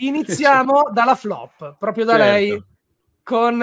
Iniziamo dalla flop, proprio da certo. lei. Con...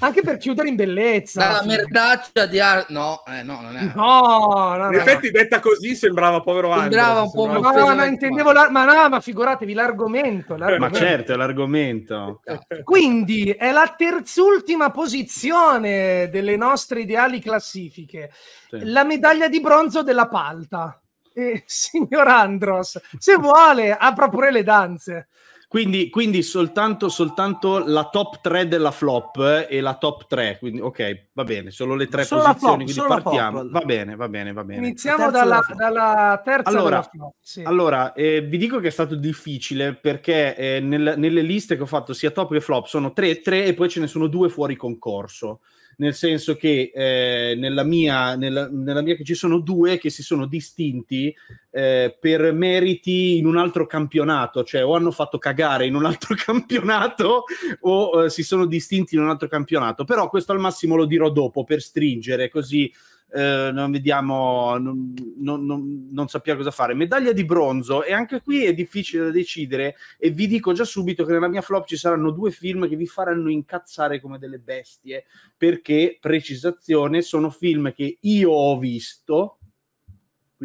anche per chiudere in bellezza dalla sì. merdaccia di Ar- no, eh, no, non è... no, no in no, effetti detta così sembrava povero Angelo sembrava un po' sembrava... no, no, intendevo la... ma no ma figuratevi l'argomento, l'argomento. ma certo è l'argomento esatto. quindi è la terzultima posizione delle nostre ideali classifiche sì. la medaglia di bronzo della palta eh, signor Andros se vuole apra pure le danze quindi, quindi soltanto, soltanto, la top 3 della flop eh, e la top 3. Quindi, ok, va bene, solo le tre solo posizioni. Flop, quindi partiamo. Va bene, va bene, va bene. Iniziamo terza dalla, dalla, terza. Allora, flop, sì. allora eh, vi dico che è stato difficile perché eh, nel, nelle liste che ho fatto, sia top che flop, sono 3 e 3 e poi ce ne sono due fuori concorso nel senso che eh, nella, mia, nella, nella, mia, ci sono due che si sono distinti eh, per meriti in un altro campionato, cioè o hanno fatto cagare in un altro campionato o eh, si sono distinti in un altro campionato, però questo al massimo lo dirò dopo per stringere così eh, non vediamo, non, non, non, non sappiamo cosa fare. Medaglia di bronzo, e anche qui è difficile da decidere. E vi dico già subito che nella mia flop ci saranno due film che vi faranno incazzare come delle bestie, perché precisazione, sono film che io ho visto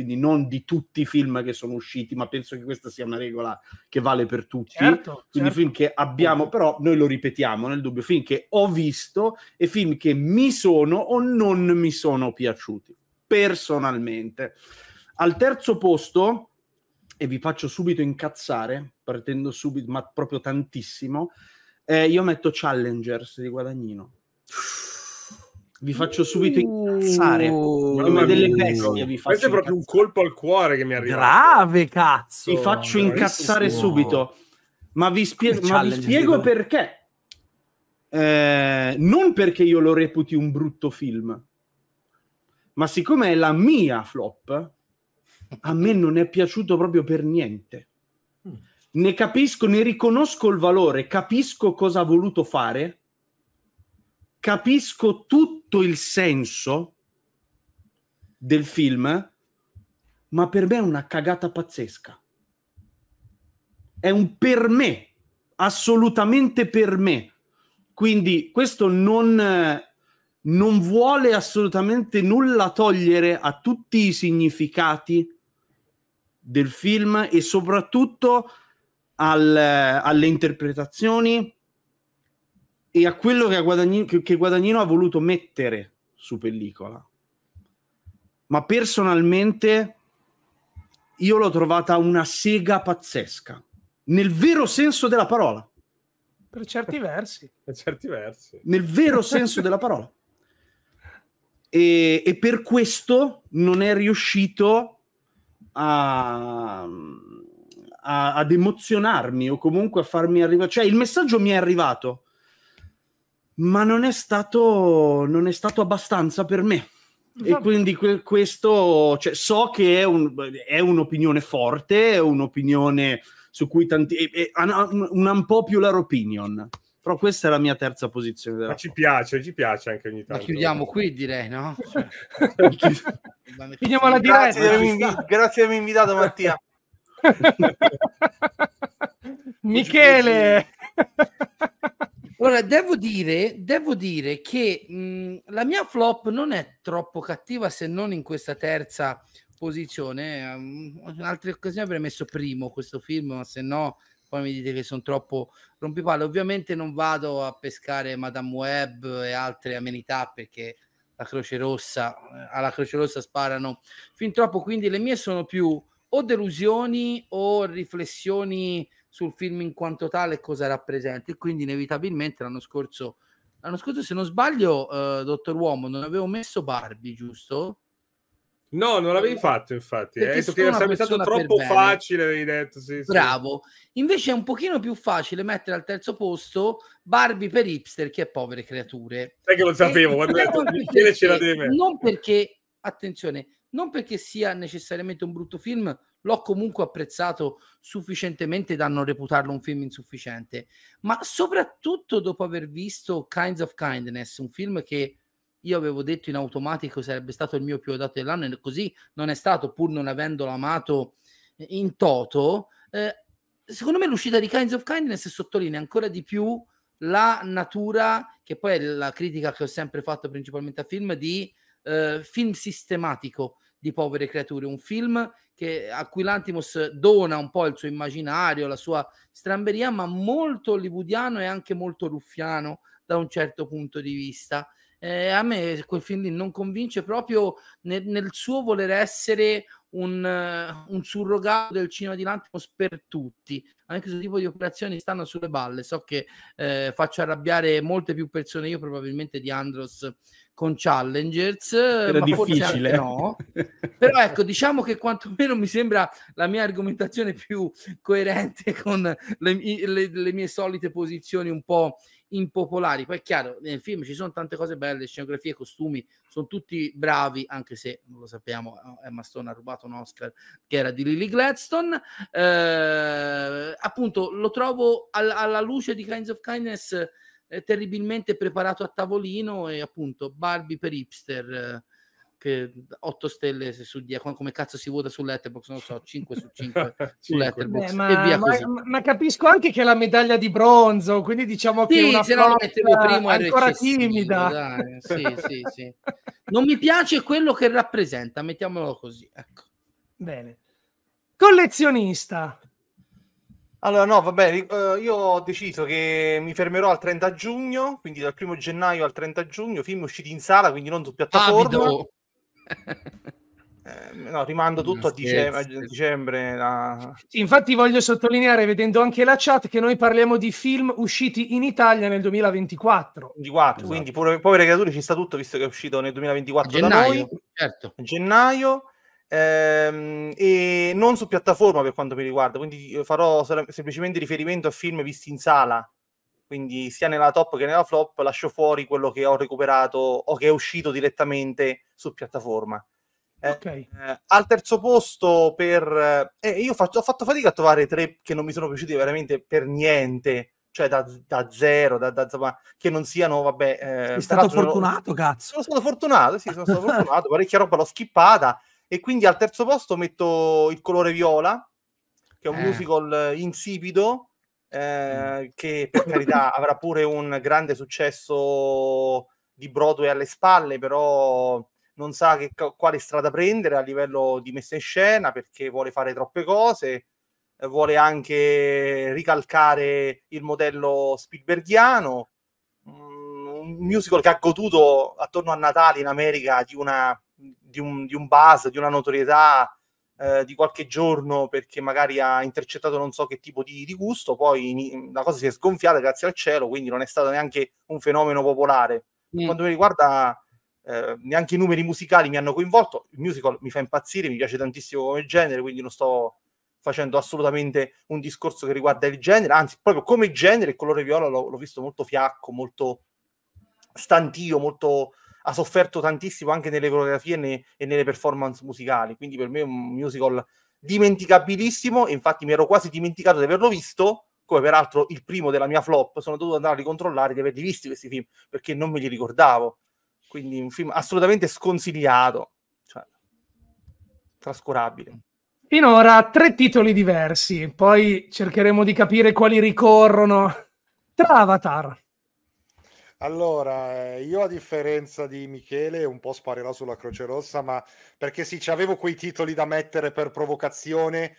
quindi non di tutti i film che sono usciti, ma penso che questa sia una regola che vale per tutti. Certo, quindi certo. film abbiamo, però noi lo ripetiamo nel dubbio, finché ho visto e finché mi sono o non mi sono piaciuti personalmente. Al terzo posto, e vi faccio subito incazzare, partendo subito, ma proprio tantissimo, eh, io metto Challengers di Guadagnino vi faccio subito incazzare uh, come delle bestie. Vi Questo è proprio incazzare. un colpo al cuore che mi arriva. Grave cazzo! Vi faccio no, incazzare subito. Ma vi, spie- ma vi spiego perché. Eh, non perché io lo reputi un brutto film, ma siccome è la mia flop, a me non è piaciuto proprio per niente. Mm. Ne capisco, ne riconosco il valore, capisco cosa ha voluto fare capisco tutto il senso del film, ma per me è una cagata pazzesca. È un per me, assolutamente per me. Quindi questo non, non vuole assolutamente nulla togliere a tutti i significati del film e soprattutto al, alle interpretazioni, e a quello che, Guadagnino, che Guadagnino ha voluto mettere su pellicola. Ma personalmente io l'ho trovata una sega pazzesca, nel vero senso della parola. Per certi versi. per certi versi. Nel vero senso della parola. E, e, per questo non è riuscito a, a, ad emozionarmi o comunque a farmi arrivare. Cioè, il messaggio mi è arrivato, ma non è stato, non è stato abbastanza per me. E quindi que- questo cioè, so che è, un, è, un'opinione forte, è un'opinione su cui tanti. È, è un, un, più popular opinion. Però questa è la mia terza posizione. Ma ci piace, ci piace anche ogni tanto. Ma chiudiamo qui, direi, no? chiudiamo la diretta. Grazie, invi- grazie di avermi invitato, Mattia. Michele. Ora devo dire, devo dire che mh, la mia flop non è troppo cattiva se non in questa terza posizione. in ehm, altre occasioni avrei messo primo questo film, ma se no poi mi dite che sono troppo rompipalle. Ovviamente non vado a pescare Madame Web e altre amenità perché la Croce Rossa, eh, alla Croce Rossa sparano fin troppo, quindi le mie sono più o delusioni o riflessioni sul film in quanto tale e cosa rappresenta. E quindi inevitabilmente l'anno scorso, l'anno scorso se non sbaglio, eh, Dottor Uomo, non avevo messo Barbie, giusto? No, non l'avevi fatto infatti, eh, ti sarebbe stato troppo facile, avevi detto. Sì, Bravo. Invece è un pochino più facile mettere al terzo posto Barbie per hipster che è povere creature. Sai che lo sapevo, guarda, detto, Michele ce la deve. Non perché, attenzione, non perché sia necessariamente un brutto film, l'ho comunque apprezzato sufficientemente da non reputarlo un film insufficiente, ma soprattutto dopo aver visto Kinds of Kindness, un film che io avevo detto in automatico sarebbe stato il mio più adatto dell'anno e così non è stato pur non avendolo amato eh, in toto, eh, secondo me l'uscita di Kinds of Kindness sottolinea ancora di più la natura, che poi è la critica che ho sempre fatto principalmente a film, di eh, film sistematico di povere creature, un film che, a cui l'Antimos dona un po' il suo immaginario, la sua stramberia, ma molto hollywoodiano e anche molto ruffiano da un certo punto di vista. Eh, a me quel film lì non convince proprio nel, nel suo voler essere un, uh, un, surrogato del cinema di Lantimos per tutti. Anche questo tipo di operazioni stanno sulle balle. So che eh, faccio arrabbiare molte più persone io probabilmente di Andros con Challengers, Era difficile. no. Però ecco, diciamo che quantomeno mi sembra la mia argomentazione più coerente con le, le, le mie solite posizioni un po' impopolari. Poi è chiaro, nel film ci sono tante cose belle, scenografie, costumi, sono tutti bravi, anche se non lo sappiamo, eh, Emma Stone ha rubato un Oscar che era di Lily Gladstone. Eh, appunto, lo trovo alla, alla luce di Kinds of Kindness eh, terribilmente preparato a tavolino e appunto Barbie per hipster. Eh, che 8 stelle su 10, come cazzo si vota su Letterbox, non lo so, 5 su 5 su Letterbox ma, ma, ma, capisco anche che è la medaglia di bronzo, quindi diciamo sì, che una se la mettevo prima ancora timida. sì, sì, sì. Non mi piace quello che rappresenta, mettiamolo così, ecco. Bene. Collezionista. Allora, no, vabbè, eh, io ho deciso che mi fermerò al 30 giugno, quindi dal 1 gennaio al 30 giugno, film usciti in sala, quindi non su piattaforma. Eh, no, rimando tutto a dicembre. A dicembre la... infatti voglio sottolineare, vedendo anche la chat, che noi parliamo di film usciti in Italia nel 2024. 24, esatto. Quindi, pure, povere creature, ci sta tutto, visto che è uscito nel 2024 gennaio, da noi. Certo. Gennaio Ehm, e non su piattaforma per quanto mi riguarda, quindi eh, farò semplicemente riferimento a film visti in sala, quindi sia nella top che nella flop lascio fuori quello che ho recuperato o che è uscito direttamente su piattaforma. Eh, okay. Eh, al terzo posto per... Eh, eh io faccio, ho fatto fatica a trovare tre che non mi sono piaciuti veramente per niente, cioè da, da zero, da, da, che non siano, vabbè... Eh, Sei stato fortunato, cazzo! Sono stato fortunato, sì, sono stato fortunato, parecchia roba l'ho skippata. E quindi al terzo posto metto Il colore viola, che è un eh. musical insipido, eh, mm. che per carità avrà pure un grande successo di Broadway alle spalle, però non sa che, quale strada prendere a livello di messa in scena perché vuole fare troppe cose, eh, vuole anche ricalcare il modello Spielbergiano, mm, un musical che ha goduto attorno a Natale in America di una di un, di un buzz, di una notorietà eh, di qualche giorno perché magari ha intercettato non so che tipo di, di gusto, poi in, la cosa si è sgonfiata grazie al cielo, quindi non è stato neanche un fenomeno popolare. Mm. Quando mi riguarda, eh, neanche i numeri musicali mi hanno coinvolto, il musical mi fa impazzire, mi piace tantissimo come genere, quindi non sto facendo assolutamente un discorso che riguarda il genere, anzi proprio come genere il colore viola l'ho, l'ho visto molto fiacco, molto stantio, molto ha sofferto tantissimo anche nelle coreografie ne, e nelle performance musicali, quindi per me è un musical dimenticabilissimo, infatti mi ero quasi dimenticato di averlo visto, come peraltro il primo della mia flop, sono dovuto andare a ricontrollare di averli visti questi film, perché non me li ricordavo, quindi un film assolutamente sconsigliato, cioè, trascurabile. Finora tre titoli diversi, poi cercheremo di capire quali ricorrono tra Avatar, allora, eh, io a differenza di Michele un po' sparerò sulla Croce Rossa, ma perché sì, avevo quei titoli da mettere per provocazione,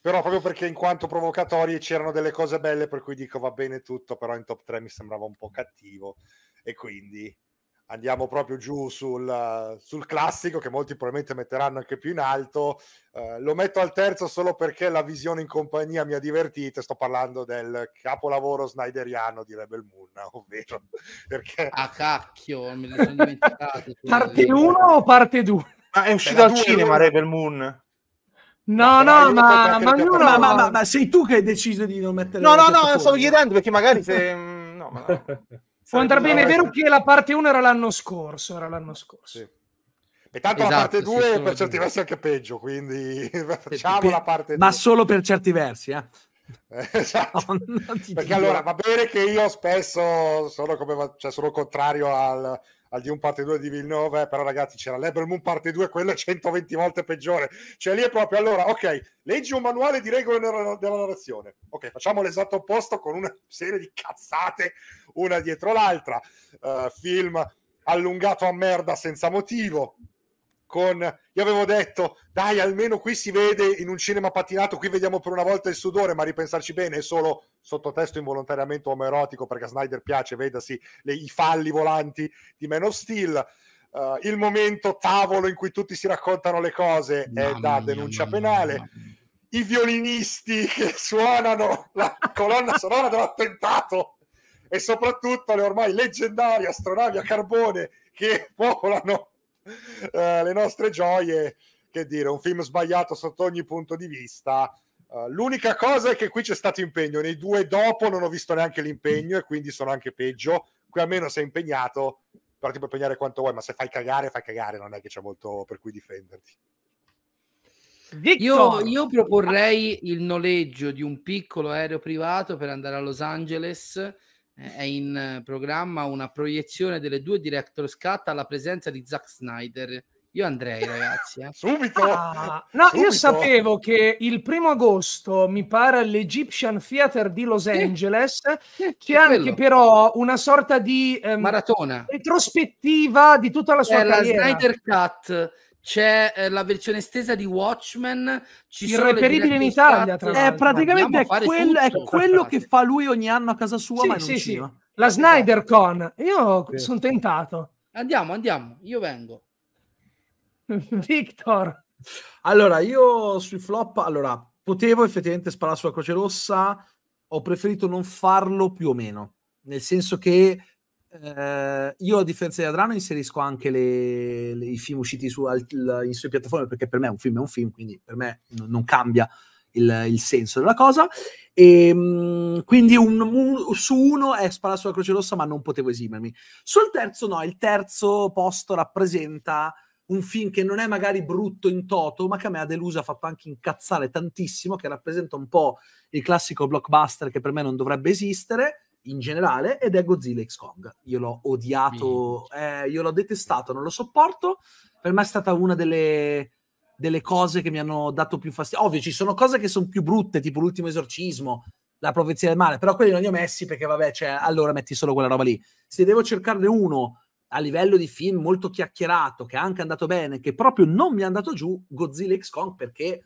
però proprio perché in quanto provocatori c'erano delle cose belle per cui dico va bene tutto, però in top 3 mi sembrava un po' cattivo e quindi andiamo proprio giù sul, sul, classico che molti probabilmente metteranno anche più in alto. Eh, lo metto al terzo solo perché la visione in compagnia mi ha divertito. Sto parlando del capolavoro snyderiano di Rebel Moon, ovvero perché. A ah, cacchio, me lo sono dimenticato. parte 1 o parte 2? Ma è uscito al cinema Rebel Moon? No, no, no ma, ma, ma, ma, ma, ma sei tu che hai deciso di non mettere. No, no, no, stavo chiedendo perché magari se. Mm, no, ma no. Può andare bene, è vero che la parte 1 era l'anno scorso, era l'anno scorso. Sì. E tanto esatto, la parte 2 sì, per certi versi è anche peggio, quindi facciamo la parte 2. Ma solo per certi versi, eh? esatto. no, perché dico. allora va bene che io spesso sono, come, cioè sono contrario al, al di un parte 2 di Villeneuve, eh, però ragazzi c'era l'Ebermoon parte 2, quello è 120 volte peggiore. Cioè lì è proprio, allora, ok, leggi un manuale di regole della narrazione. Ok, facciamo l'esatto opposto con una serie di cazzate una dietro l'altra. Uh, film allungato a merda senza motivo, con io avevo detto dai almeno qui si vede in un cinema patinato qui vediamo per una volta il sudore ma ripensarci bene è solo sottotesto involontariamente omoerotico perché a Snyder piace vedasi le, i falli volanti di Man of Steel uh, il momento tavolo in cui tutti si raccontano le cose è mamma da denuncia mamma penale mamma i violinisti che suonano la colonna sonora dell'attentato e soprattutto le ormai leggendarie astronavi a carbone che popolano eh, le nostre gioie, che dire, un film sbagliato sotto ogni punto di vista. Uh, l'unica cosa è che qui c'è stato impegno, nei due dopo non ho visto neanche l'impegno e quindi sono anche peggio. Qui almeno sei impegnato, però ti puoi impegnare quanto vuoi, ma se fai cagare, fai cagare, non è che c'è molto per cui difenderti. Io, io, proporrei il noleggio di un piccolo aereo privato per andare a Los Angeles è in eh, programma una proiezione delle due director scatta alla presenza di Zack Snyder. Io andrei, ragazzi. Eh. Subito! Ah, no, Subito. io sapevo che il primo agosto, mi pare, all'Egyptian Theater di Los Angeles, eh, c'è anche quello. però una sorta di... Ehm, Maratona. Retrospettiva di tutta la sua è carriera. la Snyder Cut c'è eh, la versione estesa di Watchmen ci irreperibile in Italia tra eh, l'altro. Eh, praticamente è, quel, è, quello che fa lui ogni anno a casa sua sì, ma non sì, sì. la esatto. Snyder Con io sì. sono tentato andiamo andiamo io vengo Victor allora io sui flop allora potevo effettivamente sparare sulla Croce Rossa ho preferito non farlo più o meno nel senso che eh, io a differenza di Adrano inserisco anche le, le, i film usciti su, al, la, in sue piattaforme perché per me un film è un film, quindi per me non, non cambia il, il, senso della cosa. E, ehm, mh, quindi un, un, su uno è sparato sulla Croce Rossa, ma non potevo esimermi. Sul terzo no, il terzo posto rappresenta un film che non è magari brutto in toto, ma che a me ha deluso, ha fatto anche incazzare tantissimo, che rappresenta un po' il classico blockbuster che per me non dovrebbe esistere, in generale ed è Godzilla X Kong. Io l'ho odiato, eh, io l'ho detestato, non lo sopporto. Per me è stata una delle, delle cose che mi hanno dato più fastidio. Ovvio, ci sono cose che sono più brutte, tipo l'ultimo esorcismo, la profezia del male, però quelli non li ho messi perché vabbè, cioè, allora metti solo quella roba lì. Se devo cercarne uno a livello di film molto chiacchierato, che è anche andato bene, che proprio non mi è andato giù, Godzilla X Kong perché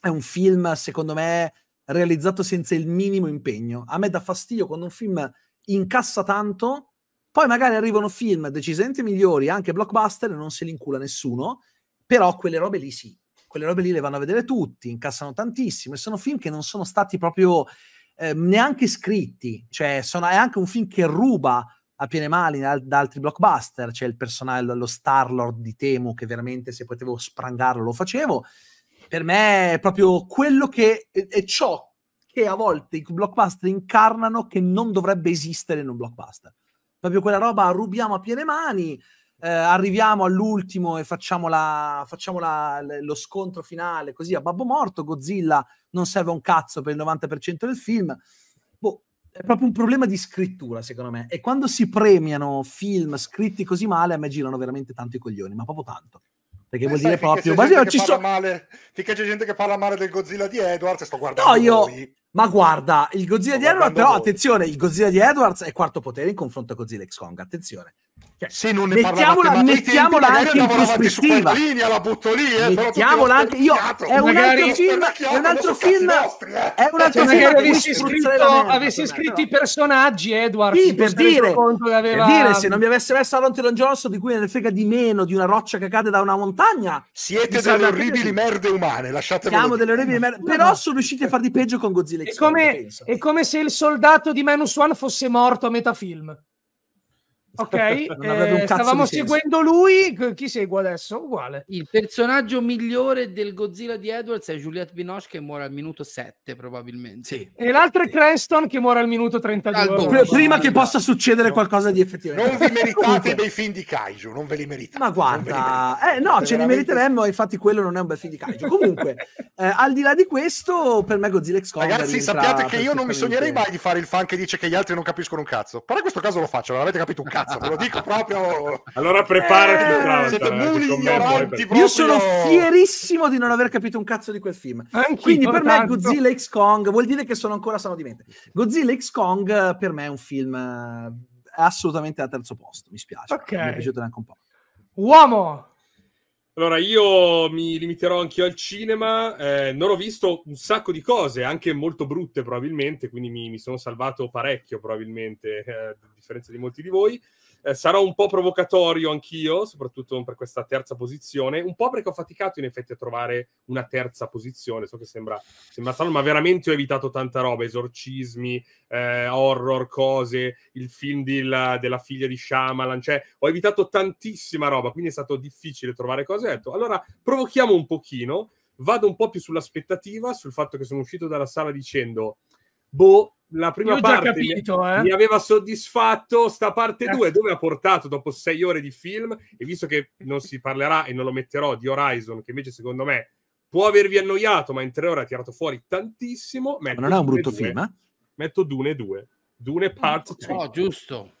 è un film, secondo me, realizzato senza il minimo impegno. A me dà fastidio quando un film incassa tanto, poi magari arrivano film decisamente migliori, anche blockbuster, e non se li incula nessuno, però quelle robe lì sì, quelle robe lì le vanno a vedere tutti, incassano tantissimo, e sono film che non sono stati proprio eh, neanche scritti, cioè sono, è anche un film che ruba a piene mani da, da altri blockbuster, c'è cioè il personaggio, lo Star-Lord di Temu, che veramente se potevo sprangarlo lo facevo, per me è proprio quello che è, è ciò che a volte i blockbuster incarnano che non dovrebbe esistere in un blockbuster. Proprio quella roba rubiamo a piene mani, eh, arriviamo all'ultimo e facciamo, la, facciamo la, lo scontro finale così a babbo morto, Godzilla non serve un cazzo per il 90% del film. Boh, è proprio un problema di scrittura, secondo me. E quando si premiano film scritti così male, a me girano veramente tanto i coglioni, ma proprio tanto. Perché eh, vuol sai, dire proprio. Ma io ci so... male, finché c'è gente che parla male del Godzilla di Edwards, e sto guardando. No, io. Voi. Ma guarda, il Godzilla sto di Edwards, però voi. attenzione, il Godzilla di Edwards è quarto potere in confronto a Godzilla X Kong. Attenzione, cioè, se non ne mettiamola, mai, mettiamola anche in prospettiva linea, la butto lì, eh, mettiamola anche io è un altro film è un altro film eh. è un cioè, altro cioè, film avessi scritto, avessi scritto i personaggi Edward sì, per, dire, aveva... per dire se non mi avesse messo Aaron Johnson di cui ne frega di meno di una roccia che cade da una montagna siete delle orribili merde umane lasciatemi siamo delle orribili merde però sono riusciti a far di peggio con Godzilla è come, è come se il soldato di Manus One fosse morto a metà film Ok, eh, stavamo seguendo lui. Chi segue adesso? Uguale. Il personaggio migliore del Godzilla di Edwards è Juliette Binoche che muore al minuto 7 probabilmente. Sì. E l'altro è Creston, che muore al minuto 32. Allora, prima, prima che possa succedere no. qualcosa di effettivo. Non vi meritate dei film di Kaiju, non ve li meritate. Ma guarda, meritate. Eh, no, Perché ce li meriteremmo, infatti quello non è un bel film di Kaiju. Comunque, eh, al di là di questo, per me Godzilla X Conda Ragazzi, sappiate che io non mi sognerei mai di fare il fan che dice che gli altri non capiscono un cazzo. Però in questo caso lo faccio, non avete capito un cazzo cazzo, ve lo dico proprio. Allora preparati, eh, Tarantara, siete eh, muli ignoranti. Proprio... Io sono fierissimo di non aver capito un cazzo di quel film. Anch'io Quindi per tanto. me Godzilla X Kong vuol dire che sono ancora sano di mente. Godzilla X Kong eh, per me è un film eh, assolutamente al terzo posto. Mi spiace, okay. mi è piaciuto neanche un po'. Uomo, allora, io mi limiterò anch'io al cinema, eh, non ho visto un sacco di cose, anche molto brutte probabilmente, quindi mi, mi sono salvato parecchio probabilmente, eh, a differenza di molti di voi. Eh, sarò un po' provocatorio anch'io, soprattutto per questa terza posizione, un po' perché ho faticato in effetti a trovare una terza posizione, so che sembra, sembra strano, ma veramente ho evitato tanta roba, esorcismi, eh, horror, cose, il film di la, della figlia di Shyamalan, cioè ho evitato tantissima roba, quindi è stato difficile trovare cose, ho detto allora provochiamo un pochino, vado un po' più sull'aspettativa, sul fatto che sono uscito dalla sala dicendo boh, la prima parte capito, mi, eh? mi, aveva soddisfatto, sta parte 2 dove ha portato dopo sei ore di film e visto che non si parlerà e non lo metterò di Horizon, che invece secondo me può avervi annoiato, ma in tre ore ha tirato fuori tantissimo. Ma non è un brutto due. film, eh? Metto Dune 2, Dune Part 2. No, giusto.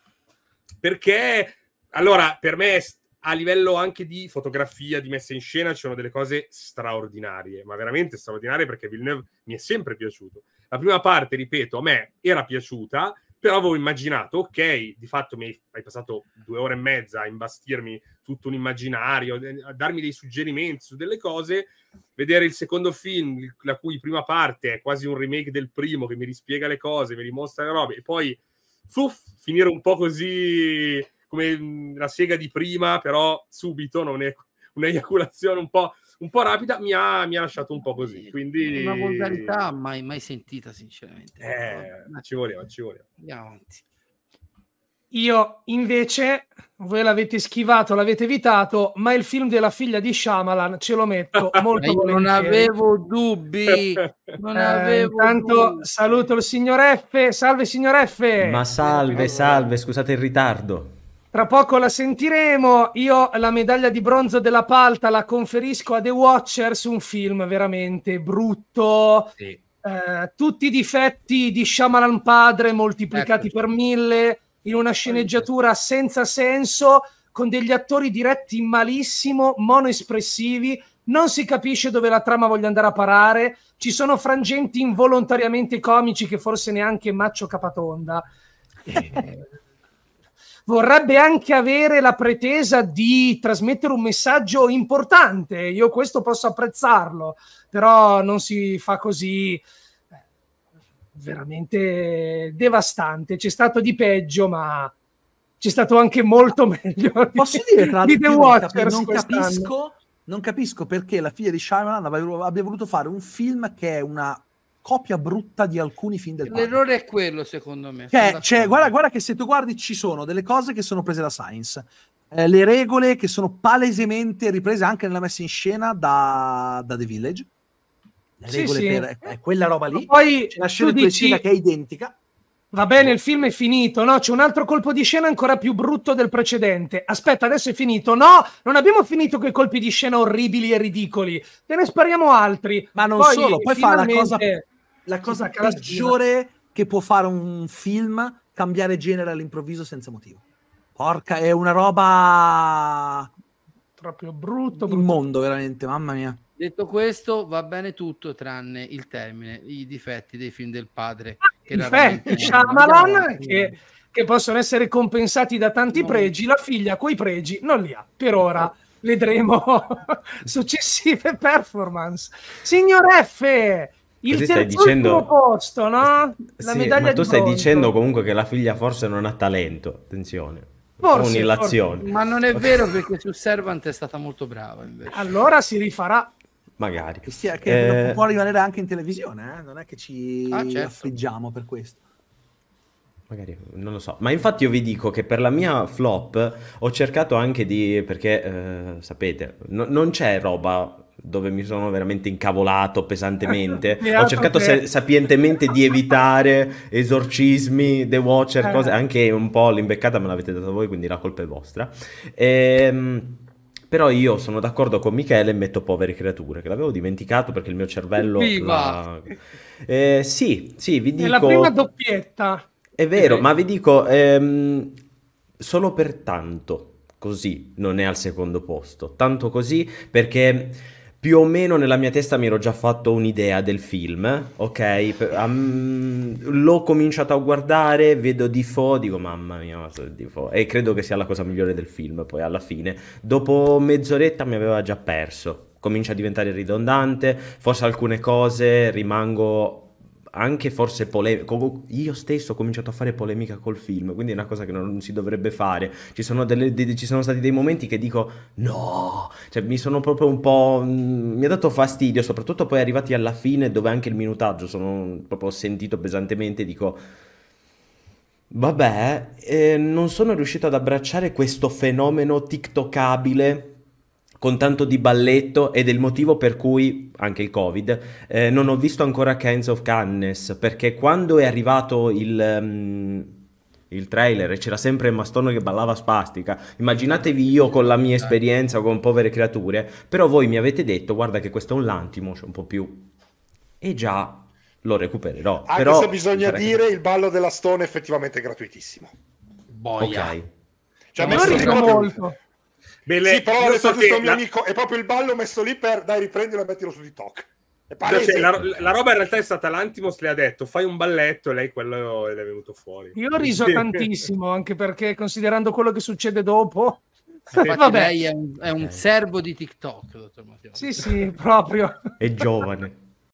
Perché, allora, per me a livello anche di fotografia, di messa in scena, ci sono delle cose straordinarie, ma veramente straordinarie perché Villeneuve mi è sempre piaciuto la prima parte, ripeto, a me era piaciuta, però avevo immaginato, ok, di fatto mi hai passato due ore e mezza a imbastirmi tutto un immaginario, a darmi dei suggerimenti su delle cose, vedere il secondo film, la cui prima parte è quasi un remake del primo, che mi rispiega le cose, mi dimostra le robe, e poi fuff, finire un po' così come mm, la sega di prima, però subito, non è un'eiaculazione un po' un po' rapida, mi ha, mi ha lasciato un po' così. Quindi... Una volgarità mai, mai sentita, sinceramente. Eh, Ma... ci voleva, ci voleva. Andiamo avanti. Io invece, voi l'avete schivato, l'avete evitato, ma il film della figlia di Shyamalan ce lo metto molto volentieri. Non avevo dubbi, non eh, avevo Intanto dubbi. saluto il signor F, salve signor F! Ma salve, salve, scusate il ritardo. Tra poco la sentiremo. Io la medaglia di bronzo della palta la conferisco a The Watchers, un film veramente brutto. Sì. Eh, tutti i difetti di Shyamalan padre moltiplicati ecco. per mille in una sceneggiatura senza senso, con degli attori diretti malissimo, monoespressivi. Non si capisce dove la trama voglia andare a parare. Ci sono frangenti involontariamente comici che forse neanche Maccio Capatonda. Eh vorrebbe anche avere la pretesa di trasmettere un messaggio importante. Io questo posso apprezzarlo, però non si fa così eh, veramente devastante. C'è stato di peggio, ma c'è stato anche molto meglio. Posso di, dire tra di The Watchers non capisco, non capisco perché la figlia di Shyamalan abbia voluto fare un film che è una copia brutta di alcuni film del L'errore padre. è quello, secondo me. Che, cioè, guarda, guarda, che se tu guardi ci sono delle cose che sono prese da Science, eh, le regole che sono palesemente riprese anche nella messa in scena da, da The Village. Le sì, regole sì. per eh, quella roba lì. Poi c'è la scena di dici... che è identica. Va bene, il film è finito, no? C'è un altro colpo di scena ancora più brutto del precedente. Aspetta, adesso è finito. No, non abbiamo finito quei colpi di scena orribili e ridicoli. Te ne spariamo altri. Ma non poi, solo, poi finalmente... fa la cosa la cosa peggiore che può fare un film cambiare genere all'improvviso senza motivo. Porca, è una roba proprio brutto, brutto. mondo, veramente, mamma mia. Detto questo, va bene tutto tranne il termine, i difetti dei film del padre. Ah, che difetti, Shyamalan, che, che, possono essere compensati da tanti no. pregi, la figlia quei pregi non li ha, per ora vedremo successive performance. Signor F, il Così stai dicendo... posto, no? La sì, medaglia ma tu stai pronto. dicendo comunque che la figlia forse non ha talento, attenzione. Forse, forse, ma non è vero perché su Servant è stata molto brava invece. Allora si rifarà. Magari. Che, sia, che eh... può rimanere anche in televisione, eh? non è che ci ah, certo. affliggiamo per questo. Magari, non lo so, ma infatti io vi dico che per la mia flop ho cercato anche di, perché eh, sapete, no, non c'è roba dove mi sono veramente incavolato pesantemente. Ho cercato se- sapientemente di evitare esorcismi, The Watcher, eh. cose, anche un po' l'imbeccata me l'avete data voi, quindi la colpa è vostra. Ehm però io sono d'accordo con Michele e metto povere creature, che l'avevo dimenticato perché il mio cervello... La... Eh, sì, sì, vi dico... È la prima doppietta. È vero, eh. ma vi dico, ehm, solo per tanto, così, non è al secondo posto. Tanto così perché più o meno nella mia testa mi ero già fatto un'idea del film, ok? Um, l'ho cominciato a guardare, vedo Defoe, dico mamma mia, ma so Defoe. E credo che sia la cosa migliore del film, poi alla fine. Dopo mezz'oretta mi aveva già perso. Comincia a diventare ridondante, forse alcune cose rimango anche forse polemica. Io stesso ho cominciato a fare polemica col film, quindi è una cosa che non si dovrebbe fare. Ci sono, delle, de, ci sono stati dei momenti che dico no, cioè mi sono proprio un po'. Mm, mi ha dato fastidio, soprattutto poi arrivati alla fine dove anche il minutaggio sono proprio sentito pesantemente, dico. Vabbè, eh, non sono riuscito ad abbracciare questo fenomeno TikTokabile con tanto di balletto ed è il motivo per cui, anche il Covid, eh, non ho visto ancora Cans of Cannes, perché quando è arrivato il... Um, il trailer e c'era sempre Mastone che ballava spastica. Immaginatevi io con la mia esperienza con povere creature, però voi mi avete detto guarda che questo è un lantimo, c'è un po' più. E già lo recupererò. Anche però, se bisogna dire il ballo della Stone è effettivamente gratuitissimo. Boia. Ok. Cioè, non ricordo molto. Belle, sì, però l'ha so giusto mio la... amico, è proprio il ballo messo lì per dai, riprendilo e mettilo su TikTok. Cioè, la, la, roba in realtà è stata l'Antimos le ha detto fai un balletto e lei quello è venuto fuori. Io ho riso tantissimo anche perché considerando quello che succede dopo sì, Vabbè. Lei è un, è un serbo di TikTok, dottor Matteo. Sì, sì, proprio. È giovane.